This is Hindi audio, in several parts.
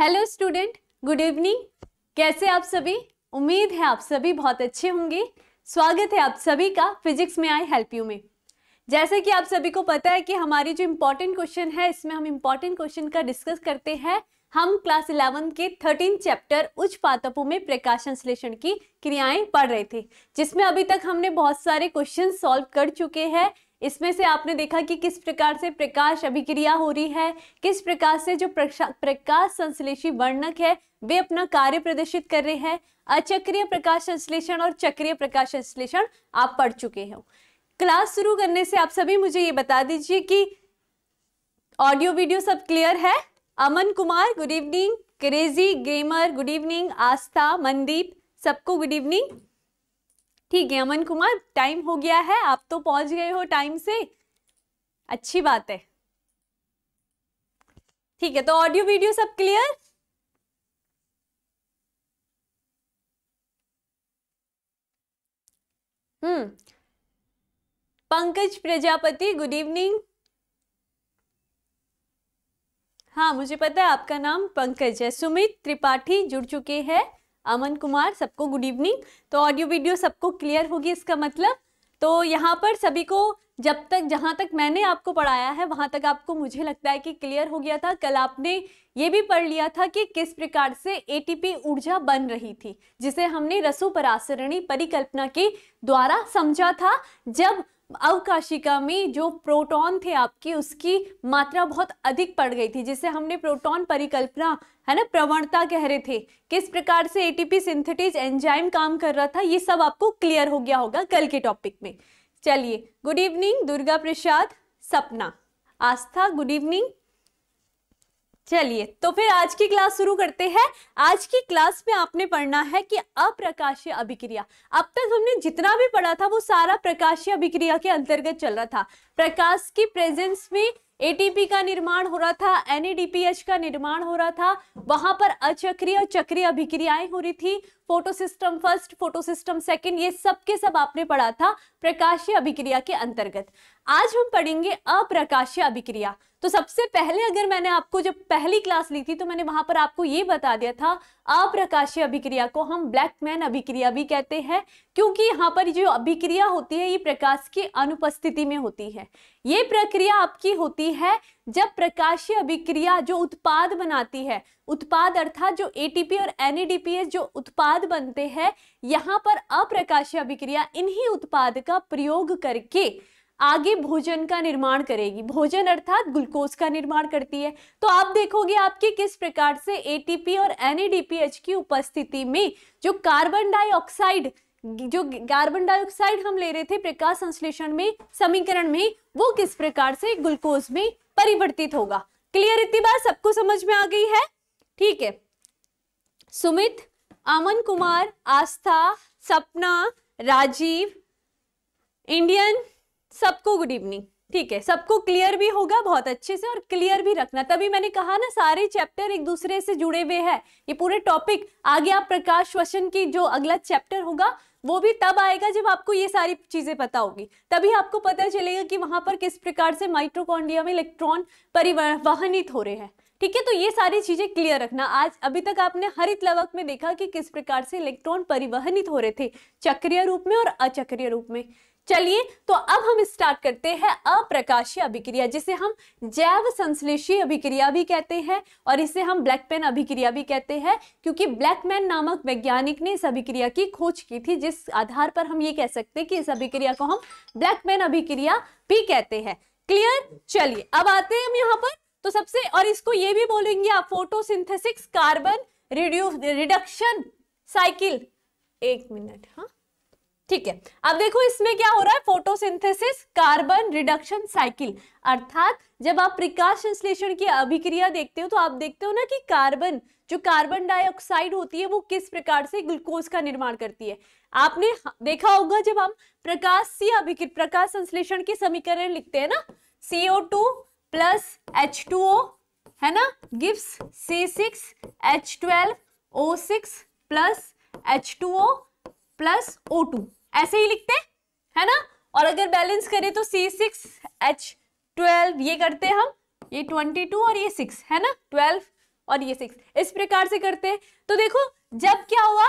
हेलो स्टूडेंट गुड इवनिंग कैसे आप सभी उम्मीद है आप सभी बहुत अच्छे होंगे स्वागत है आप सभी का फिजिक्स में आई हेल्प यू में जैसे कि आप सभी को पता है कि हमारी जो इम्पोर्टेंट क्वेश्चन है इसमें हम इम्पोर्टेंट क्वेश्चन का डिस्कस करते हैं हम क्लास इलेवन के थर्टीन चैप्टर उच्च पातपों में प्रकाश संश्लेषण की क्रियाएं पढ़ रहे थे जिसमें अभी तक हमने बहुत सारे क्वेश्चन सॉल्व कर चुके हैं इसमें से आपने देखा कि किस प्रकार से प्रकाश अभिक्रिया हो रही है किस प्रकार से जो प्रकाश संश्लेषी वर्णक है वे अपना कार्य प्रदर्शित कर रहे हैं अचक्रिय प्रकाश संश्लेषण और चक्रिय प्रकाश संश्लेषण आप पढ़ चुके हो क्लास शुरू करने से आप सभी मुझे ये बता दीजिए कि ऑडियो वीडियो सब क्लियर है Aman Kumar good evening crazy grammar good evening Aastha Mandeep सबको गुड इवनिंग ठीक है अमन कुमार टाइम हो गया है आप तो पहुंच गए हो टाइम से अच्छी बात है ठीक है तो ऑडियो वीडियो सब क्लियर हम्म पंकज प्रजापति गुड इवनिंग हाँ मुझे पता है आपका नाम पंकज है सुमित त्रिपाठी जुड़ चुके हैं अमन कुमार सबको गुड इवनिंग तो ऑडियो वीडियो सबको क्लियर होगी इसका मतलब तो यहाँ पर सभी को जब तक जहाँ तक मैंने आपको पढ़ाया है वहाँ तक आपको मुझे लगता है कि क्लियर हो गया था कल आपने ये भी पढ़ लिया था कि किस प्रकार से एटीपी ऊर्जा बन रही थी जिसे हमने रसो परासरणी परिकल्पना के द्वारा समझा था जब अवकाशिका में जो प्रोटॉन थे आपके उसकी मात्रा बहुत अधिक पड़ गई थी जिसे हमने प्रोटॉन परिकल्पना है ना प्रवणता कह रहे थे किस प्रकार से एटीपी सिंथेटिज एंजाइम काम कर रहा था ये सब आपको क्लियर हो गया होगा कल के टॉपिक में चलिए गुड इवनिंग दुर्गा प्रसाद सपना आस्था गुड इवनिंग चलिए तो फिर आज की क्लास शुरू करते हैं आज की क्लास में आपने पढ़ना है कि अप्रकाशीय अभिक्रिया अब तक हमने जितना भी पढ़ा था वो सारा प्रकाशीय अभिक्रिया के अंतर्गत चल रहा था प्रकाश की प्रेजेंस में एटीपी का निर्माण हो रहा था एनएडीपीएच का निर्माण हो रहा था वहां पर अचक्रिय और अभिक्रियाएं हो रही थी photo system first photo system second ये सब के सब आपने पढ़ा था प्रकाशीय अभिक्रिया के अंतर्गत आज हम पढ़ेंगे अप्रकाशीय अभिक्रिया तो सबसे पहले अगर मैंने आपको जब पहली क्लास ली थी तो मैंने वहां पर आपको ये बता दिया था अप्रकाशीय अभिक्रिया को हम ब्लैक मैन अभिक्रिया भी कहते हैं क्योंकि यहाँ पर जो अभिक्रिया होती है ये प्रकाश की अनुपस्थिति में होती है ये प्रक्रिया आपकी होती है जब प्रकाशीय अभिक्रिया जो उत्पाद बनाती है उत्पाद अर्थात जो एटीपी और एनएडीपीएस e जो उत्पाद बनते हैं यहाँ पर अप्रकाशीय अभिक्रिया इन्हीं उत्पाद का प्रयोग करके आगे भोजन का निर्माण करेगी भोजन अर्थात ग्लूकोज का निर्माण करती है तो आप देखोगे आपके किस प्रकार से एटीपी और एनएडीपीएच e की उपस्थिति में जो कार्बन डाइऑक्साइड जो कार्बन डाइऑक्साइड हम ले रहे थे प्रकाश संश्लेषण में समीकरण में वो किस प्रकार से ग्लूकोज में परिवर्तित होगा क्लियर इतनी बात सबको समझ में आ गई है ठीक है सुमित अमन कुमार आस्था सपना राजीव इंडियन सबको गुड इवनिंग ठीक है सबको क्लियर भी होगा बहुत अच्छे से और क्लियर भी रखना तभी मैंने कहा ना सारे चैप्टर एक दूसरे से जुड़े हुए हैं ये पूरे टॉपिक आगे आप प्रकाश वशन की जो अगला चैप्टर होगा वो भी तब आएगा जब आपको ये सारी चीज़ें पता होगी तभी आपको पता चलेगा कि वहाँ पर किस प्रकार से माइट्रोकॉन्डिया में इलेक्ट्रॉन परिवहनित हो रहे हैं ठीक है तो ये सारी चीज़ें क्लियर रखना आज अभी तक आपने हरित लवक में देखा कि किस प्रकार से इलेक्ट्रॉन परिवहनित हो रहे थे चक्रिय रूप में और अचक्रिय रूप में चलिए तो अब हम स्टार्ट करते हैं अप्रकाशीय अभिक्रिया जिसे हम जैव संश्लेषी अभिक्रिया भी कहते हैं और इसे हम ब्लैक पेन अभिक्रिया भी कहते हैं क्योंकि ब्लैकमैन नामक वैज्ञानिक ने इस अभिक्रिया की खोज की थी जिस आधार पर हम ये कह सकते हैं कि इस अभिक्रिया को हम ब्लैकमैन अभिक्रिया भी कहते हैं क्लियर चलिए अब आते हैं हम यहाँ पर तो सबसे और इसको ये भी बोलेंगे आप फोटो कार्बन रिड्यू रिडक्शन साइकिल एक मिनट हाँ ठीक है अब देखो इसमें क्या हो रहा है फोटोसिंथेसिस कार्बन रिडक्शन साइकिल अर्थात जब आप प्रकाश संश्लेषण की अभिक्रिया देखते हो तो आप देखते हो ना कि कार्बन जो कार्बन डाइऑक्साइड होती है वो किस प्रकार से ग्लूकोज का निर्माण करती है आपने देखा होगा जब हम प्रकाश सी अभिक्रिया प्रकाश संश्लेषण के समीकरण लिखते हैं ना C O two plus H two O है ना gives C six H twelve O six plus H two O plus O two ऐसे ही लिखते है ना और अगर बैलेंस करें तो सी सिक्स एच ट्वेल्व ये करते हैं हम ये ट्वेंटी टू और ये सिक्स है ना ट्वेल्व और ये सिक्स इस प्रकार से करते हैं तो देखो जब क्या हुआ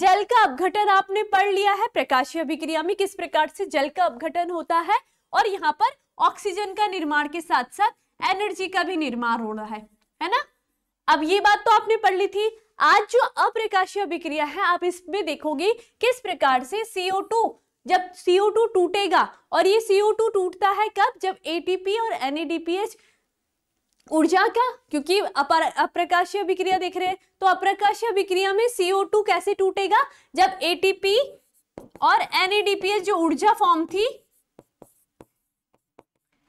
जल का अपघटन आपने पढ़ लिया है प्रकाशीय अभिक्रिया में किस प्रकार से जल का अपघटन होता है और यहाँ पर ऑक्सीजन का निर्माण के साथ साथ एनर्जी का भी निर्माण हो रहा है है ना अब ये बात तो आपने पढ़ ली थी आज जो अप्रकाशीय अभिक्रिया है आप इसमें देखोगे किस प्रकार से CO2 जब CO2 टूटेगा और ये CO2 टूटता है कब जब ATP और NADPH ऊर्जा का क्योंकि अपर अप्रकाशीय अभिक्रिया देख रहे हैं तो अप्रकाशीय अभिक्रिया में CO2 कैसे टूटेगा जब ATP और NADPH जो ऊर्जा फॉर्म थी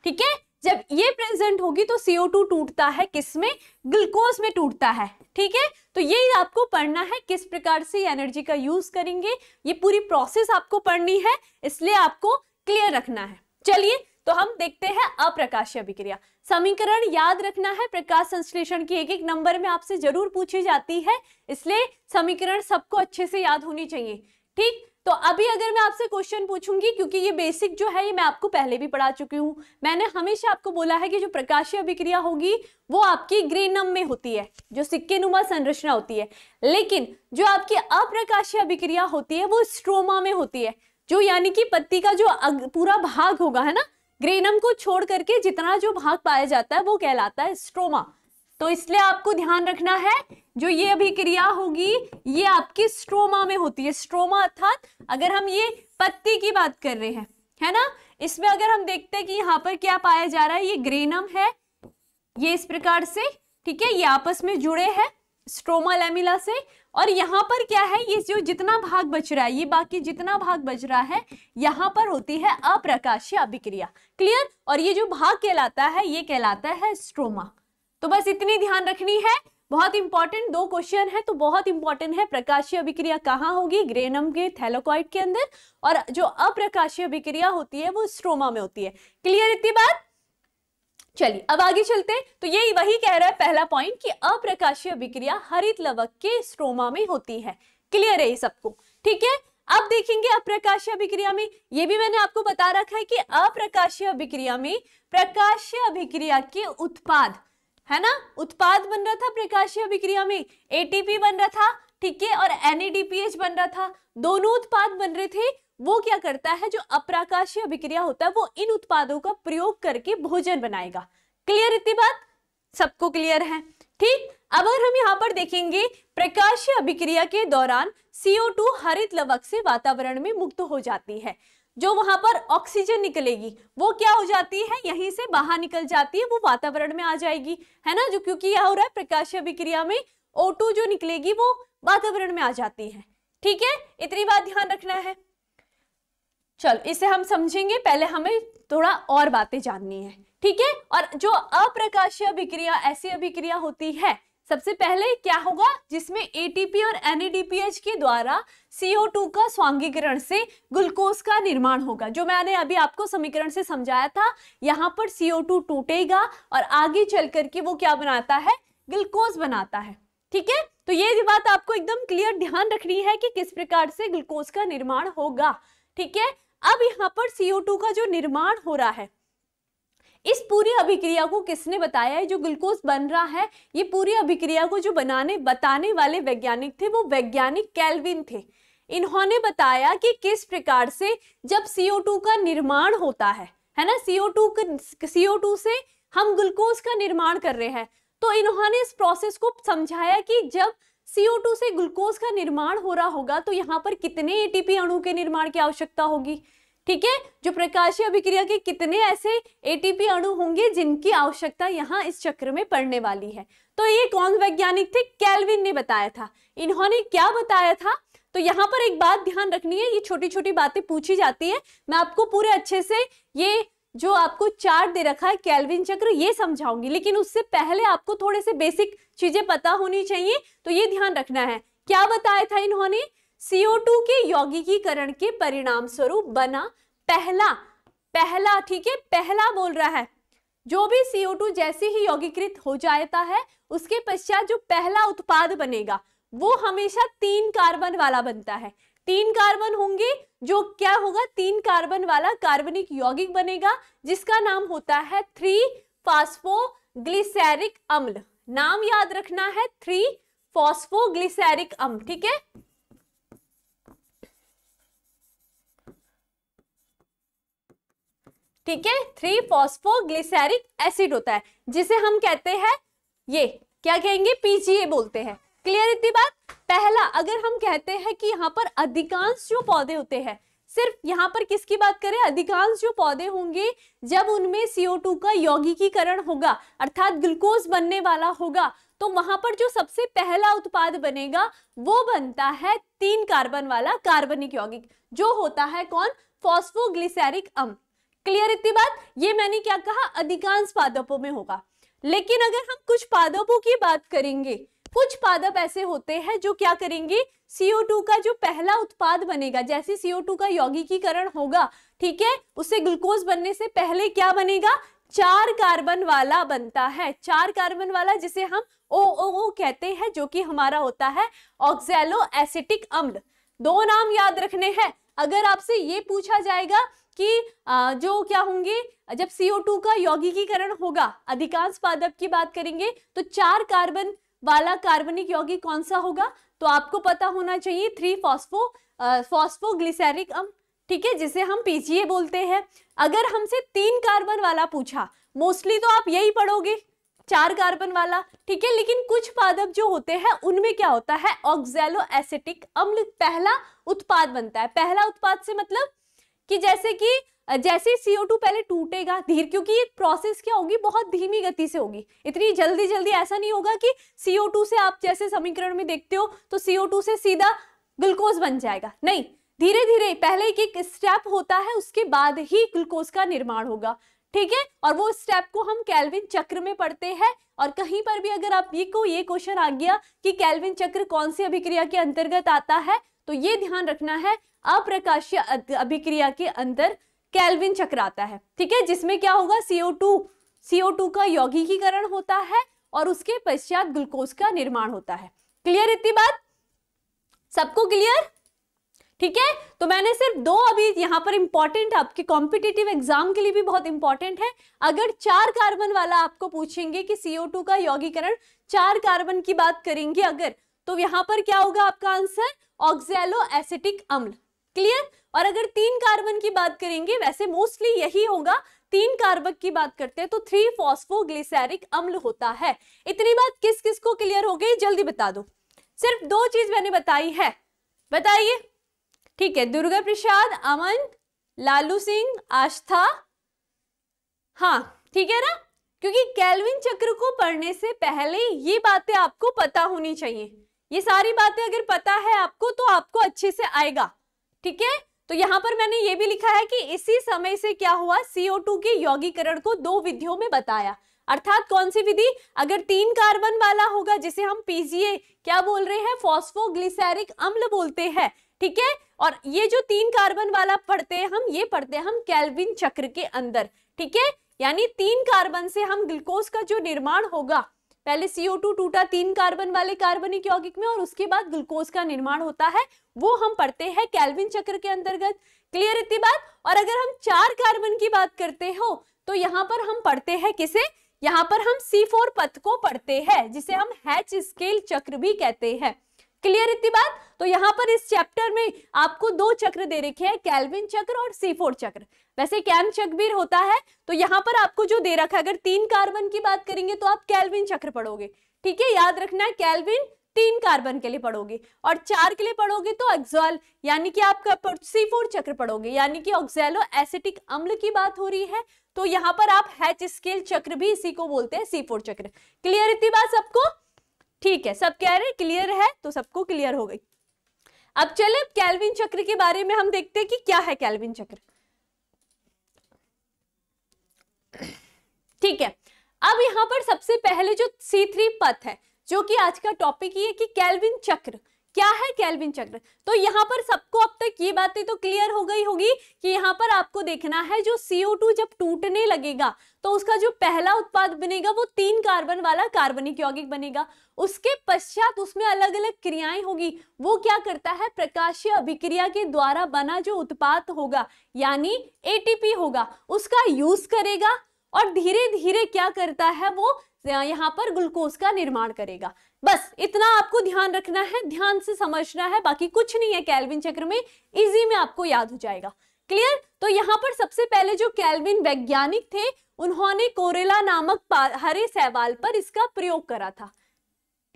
ठीक है जब ये प्रेजेंट होगी तो सीओ टू टूटता है किस में ग्लूकोज में टूटता है ठीक है तो ये आपको पढ़ना है किस प्रकार से एनर्जी का यूज करेंगे ये पूरी प्रोसेस आपको पढ़नी है इसलिए आपको क्लियर रखना है चलिए तो हम देखते हैं अप्रकाशीय अभिक्रिया समीकरण याद रखना है प्रकाश संश्लेषण की एक एक नंबर में आपसे जरूर पूछी जाती है इसलिए समीकरण सबको अच्छे से याद होनी चाहिए ठीक तो अभी अगर मैं आपसे क्वेश्चन पूछूंगी क्योंकि ये बेसिक जो है ये मैं आपको पहले भी पढ़ा चुकी हूँ मैंने हमेशा आपको बोला है कि जो प्रकाशीय अभिक्रिया होगी वो आपकी ग्रेनम में होती है जो सिक्के नुमा संरचना होती है लेकिन जो आपकी अप्रकाशीय अभिक्रिया होती है वो स्ट्रोमा में होती है जो यानी कि पत्ती का जो पूरा भाग होगा है ना ग्रेनम को छोड़ करके जितना जो भाग पाया जाता है वो कहलाता है स्ट्रोमा तो इसलिए आपको ध्यान रखना है जो ये अभी क्रिया होगी ये आपकी स्ट्रोमा में होती है स्ट्रोमा अर्थात अगर हम ये पत्ती की बात कर रहे हैं है ना इसमें अगर हम देखते हैं कि यहाँ पर क्या पाया जा रहा है ये ग्रेनम है ये इस प्रकार से ठीक है ये आपस में जुड़े हैं स्ट्रोमा लेमिला से और यहाँ पर क्या है ये जो जितना भाग बच रहा है ये बाकी जितना भाग बच रहा है यहाँ पर होती है अप्रकाशीय अभिक्रिया क्लियर और ये जो भाग कहलाता है ये कहलाता है स्ट्रोमा तो बस इतनी ध्यान रखनी है बहुत इंपॉर्टेंट दो क्वेश्चन है तो बहुत इंपॉर्टेंट है प्रकाशीय अभिक्रिया कहाँ होगी ग्रेनम के थैलोकॉइड के अंदर और जो अप्रकाशीय अभिक्रिया होती है वो स्ट्रोमा में होती है क्लियर इतनी बात चलिए अब आगे चलते हैं तो यही वही कह रहा है पहला पॉइंट कि अप्रकाशीय अभिक्रिया हरित लवक के स्ट्रोमा में होती है क्लियर है ये सबको ठीक है अब देखेंगे अप्रकाशीय अभिक्रिया में ये भी मैंने आपको बता रखा है कि अप्रकाशीय अभिक्रिया में प्रकाशीय अभिक्रिया के उत्पाद है ना उत्पाद बन रहा था प्रकाशीय अभिक्रिया में एटीपी बन रहा था ठीक है और एनएडीपीएच e बन रहा था दोनों उत्पाद बन रहे थे वो क्या करता है जो अप्रकाशीय अभिक्रिया होता है वो इन उत्पादों का प्रयोग करके भोजन बनाएगा क्लियर इतनी बात सबको क्लियर है ठीक अब अगर हम यहाँ पर देखेंगे प्रकाशीय अभिक्रिया के दौरान CO2 हरित लवक से वातावरण में मुक्त हो जाती है जो वहां पर ऑक्सीजन निकलेगी वो क्या हो जाती है यहीं से बाहर निकल जाती है वो वातावरण में आ जाएगी है ना जो क्योंकि यह हो रहा है प्रकाश अभिक्रिया में O2 जो निकलेगी वो वातावरण में आ जाती है ठीक है इतनी बात ध्यान रखना है चलो इसे हम समझेंगे पहले हमें थोड़ा और बातें जाननी है ठीक है और जो अप्रकाशीय अभिक्रिया ऐसी अभिक्रिया होती है सबसे पहले क्या होगा जिसमें एटीपी और एनएडीपीएच के द्वारा सीओ टू का स्वांगीकरण से ग्लूकोज का निर्माण होगा जो मैंने अभी आपको समीकरण से समझाया था यहाँ पर सीओ टू टूटेगा और आगे चल करके वो क्या बनाता है ग्लूकोज बनाता है ठीक है तो ये बात आपको एकदम क्लियर ध्यान रखनी है कि किस प्रकार से ग्लूकोज का निर्माण होगा ठीक है अब यहाँ पर सीओ का जो निर्माण हो रहा है इस पूरी अभिक्रिया को किसने बताया है जो ग्लूकोज बन रहा है ये पूरी अभिक्रिया को जो बनाने बताने वाले वैज्ञानिक थे वो वैज्ञानिक कैलविन थे इन्होंने बताया कि किस प्रकार से जब CO2 का निर्माण होता है है ना CO2 का CO2 से हम ग्लूकोज का निर्माण कर रहे हैं तो इन्होंने इस प्रोसेस को समझाया कि जब CO2 से ग्लूकोज का निर्माण हो रहा होगा तो यहाँ पर कितने एटीपी अणु के निर्माण की आवश्यकता होगी ठीक है जो प्रकाशीय अभिक्रिया के कितने ऐसे एटीपी अणु होंगे जिनकी आवश्यकता यहाँ इस चक्र में पड़ने वाली है तो ये कौन वैज्ञानिक थे कैलविन ने बताया था इन्होंने क्या बताया था तो यहाँ पर एक बात ध्यान रखनी है ये छोटी छोटी बातें पूछी जाती है मैं आपको पूरे अच्छे से ये जो आपको चार्ट दे रखा है कैलविन चक्र ये समझाऊंगी लेकिन उससे पहले आपको थोड़े से बेसिक चीजें पता होनी चाहिए तो ये ध्यान रखना है क्या बताया था इन्होंने सीओ टू के यौगिकीकरण के परिणाम स्वरूप बना पहला पहला ठीक है पहला बोल रहा है जो भी सीओ टू जैसे ही यौगिकृत हो जाता है उसके पश्चात जो पहला उत्पाद बनेगा वो हमेशा तीन कार्बन वाला बनता है तीन कार्बन होंगे जो क्या होगा तीन कार्बन वाला कार्बनिक यौगिक बनेगा जिसका नाम होता है थ्री फास्फोग्लिसैरिक अम्ल नाम याद रखना है थ्री फॉस्फोग्लिसैरिक अम्ल ठीक है ठीक है थ्री फॉस्फोग्लिसरिक एसिड होता है जिसे हम कहते हैं ये क्या कहेंगे पीजीए बोलते हैं क्लियर इतनी बात पहला अगर हम कहते हैं कि यहाँ पर अधिकांश जो पौधे होते हैं सिर्फ यहाँ पर किसकी बात करें अधिकांश जो पौधे होंगे जब उनमें CO2 का यौगिकीकरण होगा अर्थात ग्लूकोज बनने वाला होगा तो वहां पर जो सबसे पहला उत्पाद बनेगा वो बनता है तीन कार्बन वाला कार्बनिक यौगिक जो होता है कौन फॉस्फोग्लिसरिक अम्ल क्लियर इतनी बात ये मैंने क्या कहा अधिकांश पादपों में होगा लेकिन अगर हम कुछ पादपों की बात करेंगे कुछ पादप ऐसे होते हैं जो क्या करेंगे CO2 का जो पहला उत्पाद बनेगा जैसे CO2 का यौगिकीकरण होगा ठीक है उससे ग्लूकोज बनने से पहले क्या बनेगा चार कार्बन वाला बनता है चार कार्बन वाला जिसे हम ओ कहते हैं जो कि हमारा होता है ऑक्सेलो एसिटिक अम्ल दो नाम याद रखने हैं अगर आपसे ये पूछा जाएगा कि जो क्या होंगे जब CO2 का यौगिकीकरण होगा अधिकांश पादप की बात करेंगे तो चार कार्बन वाला कार्बनिक यौगिक कौन सा होगा तो आपको पता होना चाहिए थ्री फॉस्फो फॉस्फोग्लिसेरिक अम ठीक है जिसे हम पीजीए बोलते हैं अगर हमसे तीन कार्बन वाला पूछा मोस्टली तो आप यही पढ़ोगे चार कार्बन वाला ठीक है लेकिन कुछ पादप जो होते हैं उनमें क्या होता है ऑक्जेलो एसिटिक अम्ल पहला उत्पाद बनता है पहला उत्पाद से मतलब कि जैसे कि जैसे सीओ टू पहले टूटेगा धीरे क्योंकि ये प्रोसेस क्या होगी बहुत धीमी गति से होगी इतनी जल्दी जल्दी ऐसा नहीं होगा कि सीओ टू से आप जैसे समीकरण में देखते हो तो सीओ टू से सीधा ग्लूकोज बन जाएगा नहीं धीरे धीरे पहले एक एक स्टेप होता है उसके बाद ही ग्लूकोज का निर्माण होगा ठीक है और वो स्टेप को हम कैलविन चक्र में पढ़ते हैं और कहीं पर भी अगर आप ये को ये क्वेश्चन आ गया कि कैलविन चक्र कौन सी अभिक्रिया के अंतर्गत आता है तो ये ध्यान रखना है अप्रकाशीय अभिक्रिया के अंदर कैलविन चक्र आता है ठीक है जिसमें क्या होगा सीओ टू सीओ टू का यौगिकीकरण होता है और उसके पश्चात ग्लूकोज का निर्माण होता है क्लियर इतनी बात सबको क्लियर ठीक है तो मैंने सिर्फ दो अभी यहां पर इंपॉर्टेंट आपके कॉम्पिटेटिव एग्जाम के लिए भी बहुत इंपॉर्टेंट है अगर चार कार्बन वाला आपको पूछेंगे कि CO2 का यौगीकरण चार कार्बन की बात करेंगे अगर तो यहां पर क्या होगा आपका आंसर ऑक्जेलो एसिटिक अम्ल क्लियर और अगर तीन कार्बन की बात करेंगे वैसे मोस्टली यही होगा तीन कार्बन की बात करते हैं तो थ्री फॉस्फोग्लिसरिक अम्ल होता है इतनी बात किस किस को क्लियर हो गई जल्दी बता दो सिर्फ दो चीज मैंने बताई है बताइए ठीक है दुर्गा प्रसाद अमन लालू सिंह आस्था हाँ ठीक है ना क्योंकि कैलविन चक्र को पढ़ने से पहले ये बातें आपको पता होनी चाहिए ये सारी बातें अगर पता है आपको तो आपको अच्छे से आएगा ठीक है तो यहाँ पर मैंने ये भी लिखा है कि इसी समय से क्या हुआ CO2 के यौगीकरण को दो विधियों में बताया अर्थात कौन सी विधि अगर तीन कार्बन वाला होगा जिसे हम पीजीए क्या बोल रहे हैं फॉस्फोग्लिसरिक अम्ल बोलते हैं ठीक है और ये जो तीन कार्बन वाला पढ़ते हैं हम ये पढ़ते हैं हम कैल्विन चक्र के अंदर ठीक है यानी तीन कार्बन से हम ग्लूकोज का जो निर्माण होगा पहले CO2 टूटा तीन कार्बन वाले कार्बनिक यौगिक में और उसके बाद ग्लूकोज का निर्माण होता है वो हम पढ़ते हैं कैलविन चक्र के अंतर्गत क्लियर इतनी बात और अगर हम चार कार्बन की बात करते हो तो यहाँ पर हम पढ़ते हैं किसे यहाँ पर हम C4 पथ को पढ़ते हैं जिसे हम हैच स्केल चक्र भी कहते हैं क्लियर इतनी बात तो यहाँ पर इस चैप्टर में आपको दो चक्र दे रखे हैं कैल्विन चक्र और सीफोर्ड चक्र वैसे कैम चकबीर होता है तो यहाँ पर आपको जो दे रखा है अगर तीन कार्बन की बात करेंगे तो आप कैल्विन चक्र पढ़ोगे ठीक है याद रखना है कैल्विन तीन कार्बन के लिए पढ़ोगे और चार के लिए पढ़ोगे तो एक्सॉल यानी कि आपका सी फोर चक्र पढ़ोगे यानी कि ऑक्सैलो एसिटिक अम्ल की बात हो रही है तो यहाँ पर आप हैच स्केल चक्र भी इसी को बोलते हैं सी फोर चक्र क्लियर इतनी बात सबको ठीक है सब कह रहे क्लियर है तो सबको क्लियर हो गई अब चले कैलविन चक्र के बारे में हम देखते हैं कि क्या है कैलविन चक्र ठीक है अब यहां पर सबसे पहले जो C3 पथ है जो कि आज का टॉपिक ये कि कैलविन चक्र क्या है कैलविन चक्र तो यहाँ पर सबको अब तक ये बातें तो क्लियर हो गई होगी कि यहाँ पर आपको देखना है जो CO2 जब टूटने लगेगा तो उसका जो पहला उत्पाद बनेगा वो तीन कार्बन वाला कार्बनिक यौगिक बनेगा उसके पश्चात उसमें अलग अलग क्रियाएं होगी वो क्या करता है प्रकाशीय अभिक्रिया के द्वारा बना जो उत्पाद होगा यानी एटीपी होगा उसका यूज करेगा और धीरे धीरे क्या करता है वो यहाँ पर ग्लूकोज का निर्माण करेगा बस इतना आपको ध्यान रखना है ध्यान से समझना है बाकी कुछ नहीं है कैलविन चक्र में इजी में आपको याद हो जाएगा क्लियर तो यहाँ पर सबसे पहले जो कैलविन वैज्ञानिक थे उन्होंने कोरेला नामक हरे सहवाल पर इसका प्रयोग करा था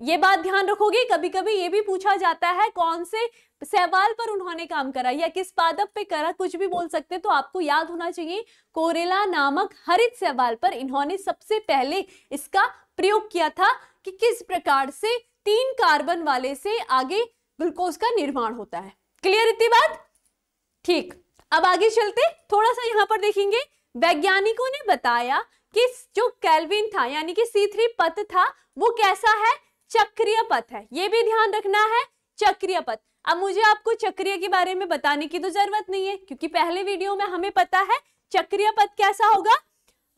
ये बात ध्यान रखोगे कभी कभी ये भी पूछा जाता है कौन से सवाल पर उन्होंने काम करा या किस पादप पे करा कुछ भी बोल सकते तो आपको याद होना चाहिए कोरेला नामक हरित सवाल पर इन्होंने सबसे पहले इसका प्रयोग किया था कि किस प्रकार से तीन कार्बन वाले से आगे ग्लूकोज का निर्माण होता है क्लियर इतनी बात ठीक अब आगे चलते थोड़ा सा यहाँ पर देखेंगे वैज्ञानिकों ने बताया कि जो कैलविन था यानी कि सी थ्री पथ था वो कैसा है चक्रिय पथ है ये भी ध्यान रखना है चक्रिय पथ अब मुझे आपको चक्रिय के बारे में बताने की तो जरूरत नहीं है क्योंकि पहले वीडियो में हमें पता है चक्रिय पथ कैसा होगा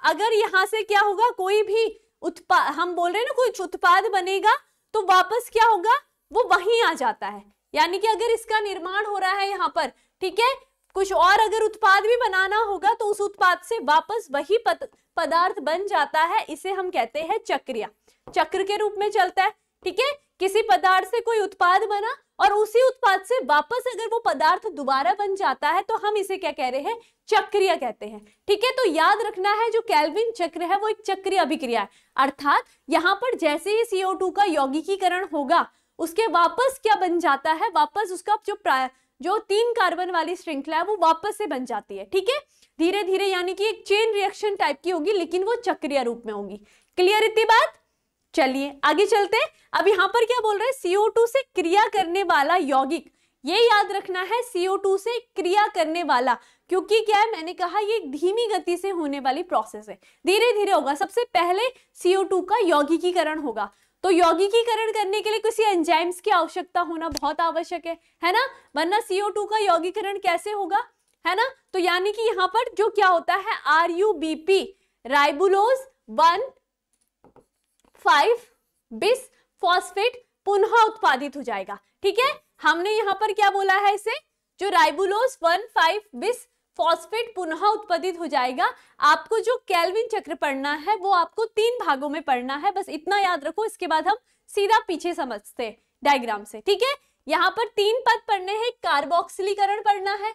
अगर यहाँ से क्या होगा कोई भी उत्पाद हम बोल रहे हैं ना कुछ उत्पाद बनेगा तो वापस क्या होगा वो वहीं आ जाता है यानी कि अगर इसका निर्माण हो रहा है यहाँ पर ठीक है कुछ और अगर उत्पाद भी बनाना होगा तो उस उत्पाद से वापस वही पदार्थ बन जाता है इसे हम कहते हैं चक्रिया चक्र के रूप में चलता है ठीक है किसी पदार्थ से कोई उत्पाद बना और उसी उत्पाद से वापस अगर वो पदार्थ दोबारा बन जाता है तो हम इसे क्या कह रहे हैं चक्रिय कहते हैं ठीक है तो याद रखना है जो कैल्विन चक्र है वो एक चक्रिय अभिक्रिया है अर्थात यहाँ पर जैसे ही सीओ का यौगिकीकरण होगा उसके वापस क्या बन जाता है वापस उसका जो जो तीन कार्बन वाली श्रृंखला है वो वापस से बन जाती है ठीक है धीरे धीरे यानी कि एक चेन रिएक्शन टाइप की होगी लेकिन वो चक्रिय रूप में होगी क्लियर इतनी बात चलिए आगे चलते हैं अब यहाँ पर क्या बोल रहे हैं सीओ टू से क्रिया करने वाला यौगिक ये याद रखना है CO2 से क्रिया करने वाला क्योंकि क्या है मैंने कहा ये धीमी गति से होने वाली प्रोसेस है धीरे धीरे होगा सबसे पहले CO2 का यौगिकीकरण होगा तो यौगिकीकरण करने के लिए किसी एंजाइम्स की आवश्यकता होना बहुत आवश्यक है है ना वरना टू का यौगिकरण कैसे होगा है ना तो यानी कि यहां पर जो क्या होता है R U B P ribulose one five bis phosphate पुनः उत्पादित हो जाएगा ठीक है हमने यहां पर क्या बोला है इसे जो ribulose one five bis phosphate पुनः उत्पादित हो जाएगा आपको जो कैलविन चक्र पढ़ना है वो आपको तीन भागों में पढ़ना है बस इतना याद रखो इसके बाद हम सीधा पीछे समझते डायग्राम से ठीक है यहाँ पर तीन पद पढ़ने हैं कार्बोक्सिलीकरण पढ़ना है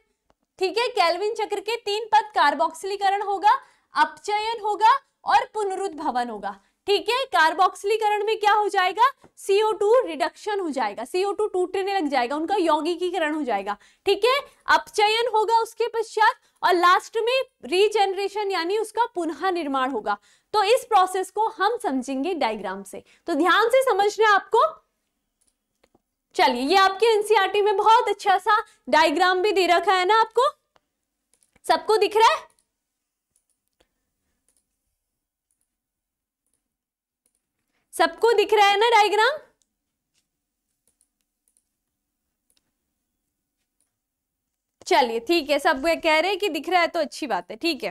ठीक है कैलविन चक्र के तीन पद कार्बोक्सिलीकरण होगा अपचयन होगा और पुनरुद्भवन होगा ठीक है कार्बोक्सिलीकरण में क्या हो जाएगा सीओ टू रिडक्शन हो जाएगा सीओ टू टूटने लग जाएगा उनका यौगिकीकरण हो जाएगा ठीक है अपचयन होगा उसके पश्चात और लास्ट में रीजेनरेशन यानी उसका पुनः निर्माण होगा तो इस प्रोसेस को हम समझेंगे डायग्राम से तो ध्यान से समझना आपको चलिए ये आपके एनसीआरटी e में बहुत अच्छा सा डायग्राम भी दे रखा है ना आपको सबको दिख रहा है सबको दिख रहा है ना डायग्राम चलिए ठीक है सब कह रहे हैं कि दिख रहा है तो अच्छी बात है ठीक है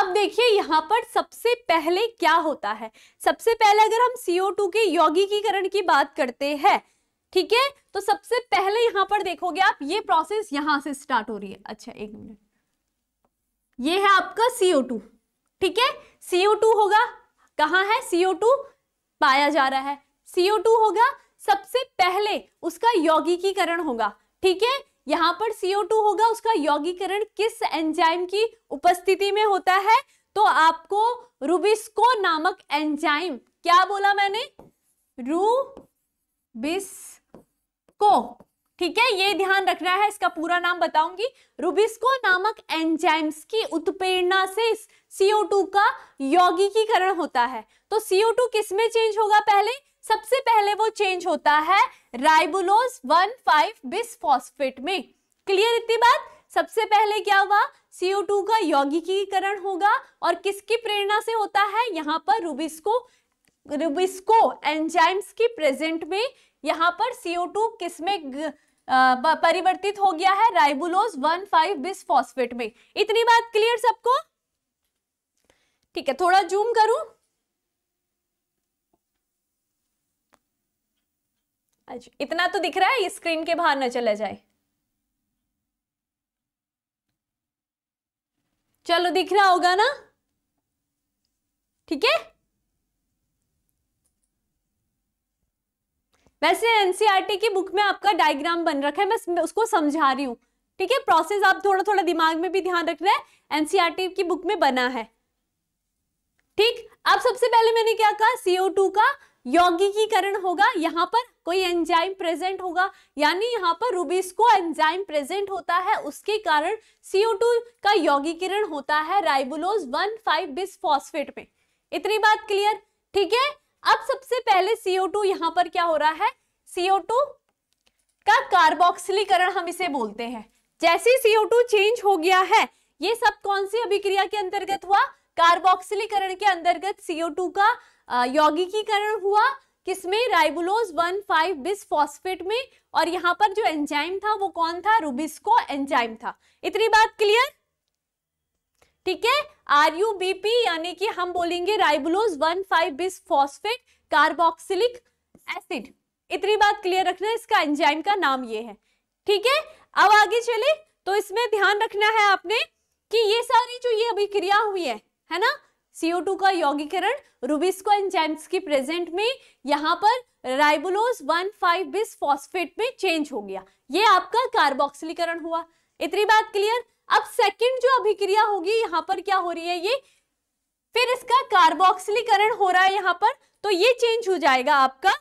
अब देखिए यहां पर सबसे पहले क्या होता है सबसे पहले अगर हम CO2 के यौगिकीकरण की बात करते हैं ठीक है तो सबसे पहले यहां पर देखोगे आप ये प्रोसेस यहां से स्टार्ट हो रही है अच्छा एक मिनट ये है आपका CO2 ठीक है सीओ टू होगा कहाँ है सीओ टू पाया जा रहा है सीओ टू होगा सबसे पहले उसका यौगिकीकरण होगा ठीक है यहाँ पर सीओ टू होगा उसका यौगिकरण किस एंजाइम की उपस्थिति में होता है तो आपको रूबिस्को नामक एंजाइम क्या बोला मैंने रूबिस्को ठीक है ये ध्यान रखना है इसका पूरा नाम बताऊंगी रूबिस्को नामक एंजाइम्स की उत्प्रेरणा से CO2 का यौगिकीकरण होता है तो CO2 किस में चेंज होगा पहले सबसे पहले वो चेंज होता है राइबुलोज 1,5 बिसफॉस्फेट में क्लियर इतनी बात सबसे पहले क्या हुआ CO2 का यौगिकीकरण होगा और किसकी प्रेरणा से होता है यहाँ पर रूबिस्को रूबिस्को एंजाइम्स की प्रेजेंट में यहाँ पर CO2 किसमें परिवर्तित हो गया है ribulose one five bis phosphate में इतनी बात क्लियर सबको ठीक है थोड़ा जूम करूं अच्छा इतना तो दिख रहा है स्क्रीन के बाहर न चला जाए चलो दिख रहा होगा ना ठीक है वैसे एनसीईआरटी e की बुक में आपका डायग्राम बन रखा है मैं उसको समझा रही हूँ ठीक है प्रोसेस आप थोड़ा थोड़ा दिमाग में भी ध्यान रखना है एनसीईआरटी e की बुक में बना है ठीक अब सबसे पहले मैंने क्या कहा सीओ टू का यौगिकीकरण होगा यहाँ पर कोई एंजाइम प्रेजेंट होगा यानी यहाँ पर रूबिस्को एंजाइम प्रेजेंट होता है उसके कारण CO2 का यौगिकरण होता है ribulose one five bis phosphate में इतनी बात क्लियर ठीक है अब सबसे पहले CO2 यहां पर क्या हो रहा है CO2 का कार्बोक्सिलीकरण हम इसे बोलते हैं जैसे CO2 चेंज हो गया है ये सब कौन सी अभिक्रिया के अंतर्गत हुआ कार्बोक्सिलीकरण के अंतर्गत CO2 का यौगिकीकरण हुआ किसमें ribulose one five bis phosphate में और यहाँ पर जो एंजाइम था वो कौन था रुबिस्को एंजाइम था इतनी बात क्लियर ठीक है आर यू बी पी यानी कि हम बोलेंगे ribulose one five bis phosphate carboxylic acid इतनी बात क्लियर रखना इसका एंजाइम का नाम ये है ठीक है अब आगे चले तो इसमें ध्यान रखना है आपने कि ये सारी जो ये अभिक्रिया हुई है है ना CO2 का यौगीकरण रूबिस्को एंजाइम्स की प्रेजेंट में यहाँ पर ribulose one five bis phosphate में चेंज हो गया ये आपका कार्बोक्सिलीकरण हुआ इतनी बात क्लियर अब सेकंड जो अभिक्रिया होगी यहाँ पर क्या हो रही है ये फिर इसका कार्बोक्सिलीकरण हो रहा है यहाँ पर तो ये चेंज हो जाएगा आपका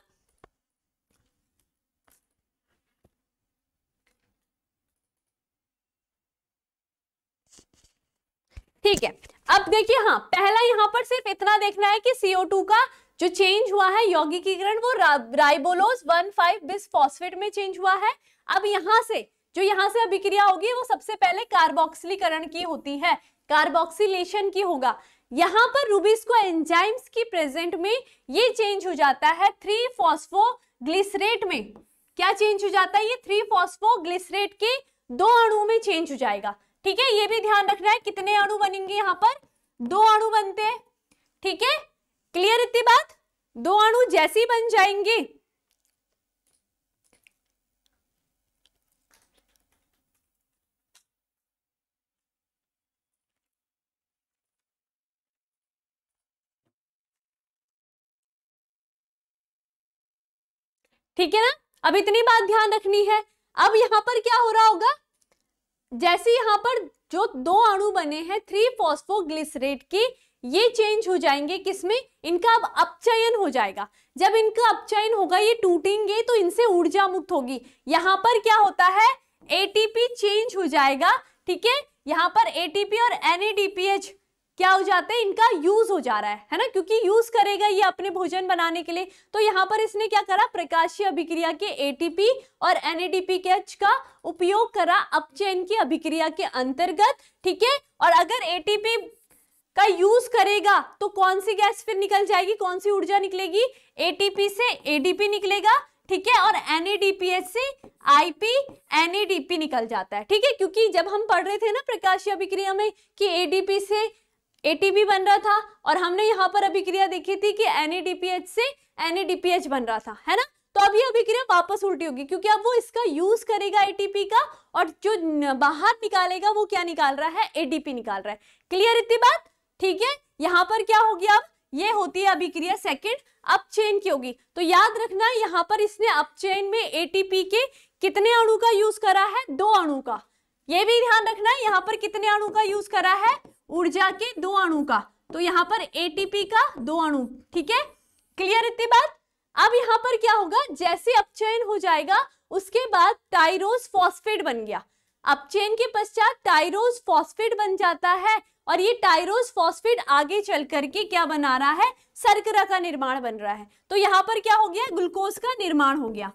ठीक है अब देखिए हाँ पहला यहाँ पर सिर्फ इतना देखना है कि CO2 का जो चेंज हुआ है यौगिकीकरण वो रा, ribulose one five bis phosphate में चेंज हुआ है अब यहां से जो यहाँ से अभिक्रिया होगी वो सबसे पहले कार्बोक्सिलीकरण की होती है कार्बोक्सिलेशन की होगा यहाँ पर रूबीज को एंजाइम्स की प्रेजेंट में ये चेंज हो जाता है थ्री फॉस्फोग्लिसरेट में क्या चेंज हो जाता है ये थ्री फॉस्फोग्लिसरेट के दो अणु में चेंज हो जाएगा ठीक है ये भी ध्यान रखना है कितने अणु बनेंगे यहाँ पर दो अणु बनते हैं ठीक है क्लियर इतनी बात दो अणु जैसी बन जाएंगे ठीक है ना अब इतनी बात ध्यान रखनी है अब यहाँ पर क्या हो रहा होगा जैसे यहाँ पर जो दो अणु बने हैं थ्री फॉस्फोग्लिसरेट के ये चेंज हो जाएंगे किसमें इनका अब अपचयन हो जाएगा जब इनका अपचयन होगा ये टूटेंगे तो इनसे ऊर्जा मुक्त होगी यहाँ पर क्या होता है एटीपी चेंज हो जाएगा ठीक है यहाँ पर एटीपी और एनएडीपीएच क्या हो जाते हैं इनका यूज हो जा रहा है है ना क्योंकि यूज करेगा ये अपने भोजन बनाने के लिए तो यहाँ पर इसने क्या करा प्रकाशीय अभिक्रिया के एटीपी और एनएडीपी कैच का उपयोग करा अपचयन की अभिक्रिया के अंतर्गत ठीक है और अगर एटीपी का यूज करेगा तो कौन सी गैस फिर निकल जाएगी कौन सी ऊर्जा निकलेगी एटीपी से एडीपी निकलेगा ठीक है और एनएडीपीएस से आईपी एनएडीपी निकल जाता है ठीक है क्योंकि जब हम पढ़ रहे थे ना प्रकाशीय अभिक्रिया में कि एडीपी से एटीपी बन रहा था और हमने यहाँ पर अभिक्रिया देखी थी कि एन से एन बन रहा था है ना तो अब ये अभिक्रिया वापस उल्टी होगी क्योंकि अब वो इसका यूज करेगा एटीपी का और जो बाहर निकालेगा वो क्या निकाल रहा है एटीपी निकाल रहा है क्लियर इतनी बात ठीक है यहाँ पर क्या होगी अब ये होती है अभिक्रिया सेकेंड अपचेन की होगी तो याद रखना यहाँ पर इसने अपचेन में एटीपी के कितने अणु का यूज करा है दो अणु का ये भी ध्यान रखना है यहाँ पर कितने अणु का यूज करा है ऊर्जा के दो अणु का तो यहाँ पर एटीपी का दो अणु ठीक है क्लियर इतनी बात अब यहाँ पर क्या होगा जैसे अपचयन हो जाएगा उसके बाद टाइरोज फॉस्फेट बन गया अपचयन के पश्चात टाइरोज फॉस्फेट बन जाता है और ये टाइरोज फॉस्फेट आगे चल करके क्या बना रहा है सरकरा का निर्माण बन रहा है तो यहाँ पर क्या हो गया ग्लूकोज का निर्माण हो गया